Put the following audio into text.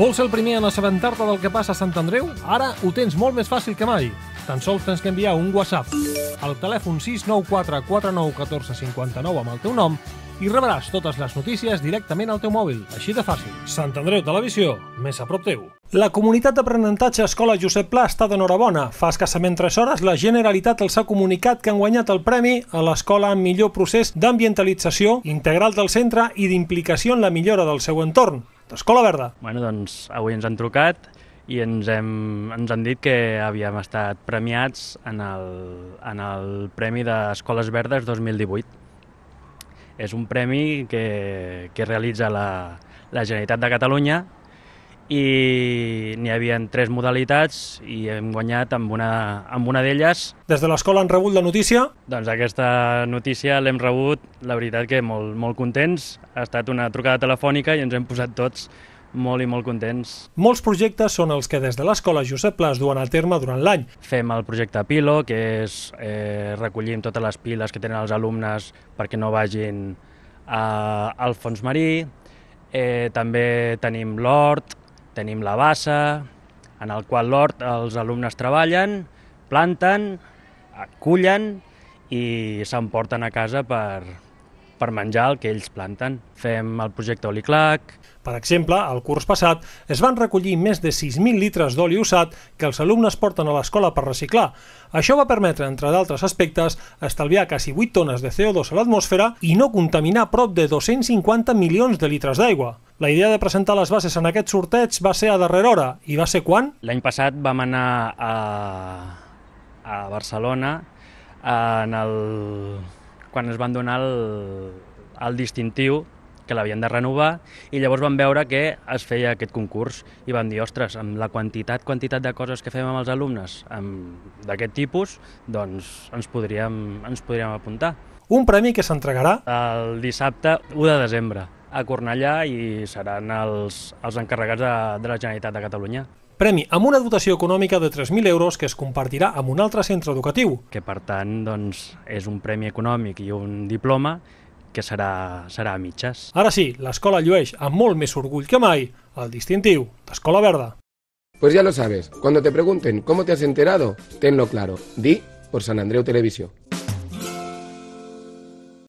Vols ser el primer en assabentar-te del que passa a Sant Andreu? Ara ho tens molt més fàcil que mai. Tan sols tens que enviar un WhatsApp al telèfon 694 49 14 59 amb el teu nom i rebràs totes les notícies directament al teu mòbil. Així de fàcil. Sant Andreu Televisió, més a prop teu. La comunitat d'aprenentatge Escola Josep Pla està d'enhorabona. Fa escassament 3 hores la Generalitat els ha comunicat que han guanyat el premi a l'escola amb millor procés d'ambientalització integral del centre i d'implicació en la millora del seu entorn. Escola Verda. Bueno, doncs avui ens han trucat i ens, hem, ens han dit que havíem estat premiats en el, en el Premi d'Escoles Verdes 2018. És un premi que, que realitza la, la Generalitat de Catalunya i n'hi havia tres modalitats i hem guanyat amb una, amb una d'elles. Des de l'escola han rebut la notícia? Doncs aquesta notícia l'hem rebut, la veritat que molt, molt contents. Ha estat una trucada telefònica i ens hem posat tots molt i molt contents. Molts projectes són els que des de l'escola Josep Pla es duen a terme durant l'any. Fem el projecte Pilo, que és eh, recollim totes les piles que tenen els alumnes perquè no vagin a, al fons marí. Eh, també tenim l'hort, Tenim la bassa, en el qual l'hort els alumnes treballen, planten, cullen i s'emporten a casa per, per menjar el que ells planten. Fem el projecte Oli Clac. Per exemple, el curs passat es van recollir més de 6.000 litres d'oli usat que els alumnes porten a l'escola per reciclar. Això va permetre, entre d'altres aspectes, estalviar quasi 8 tones de CO2 a l'atmosfera i no contaminar prop de 250 milions de litres d'aigua. La idea de presentar les bases en aquest sorteig va ser a darrera hora. I va ser quan? L'any passat vam anar a, a Barcelona eh, en el, quan es van donar el, el distintiu que l'havien de renovar i llavors van veure que es feia aquest concurs i van dir, ostres, amb la quantitat, quantitat de coses que fem amb els alumnes d'aquest tipus, doncs ens podríem, ens podríem apuntar. Un premi que s'entregarà? El dissabte 1 de desembre a Cornellà i seran els, els encarregats de, de la Generalitat de Catalunya. Premi amb una dotació econòmica de 3.000 euros que es compartirà amb un altre centre educatiu. Que per tant doncs, és un premi econòmic i un diploma que serà, serà a mitges. Ara sí, l'escola llueix amb molt més orgull que mai el distintiu d'Escola Verda. Pues ya lo sabes, cuando te pregunten cómo te has enterado, tenlo claro, di por San Andreu Televisión.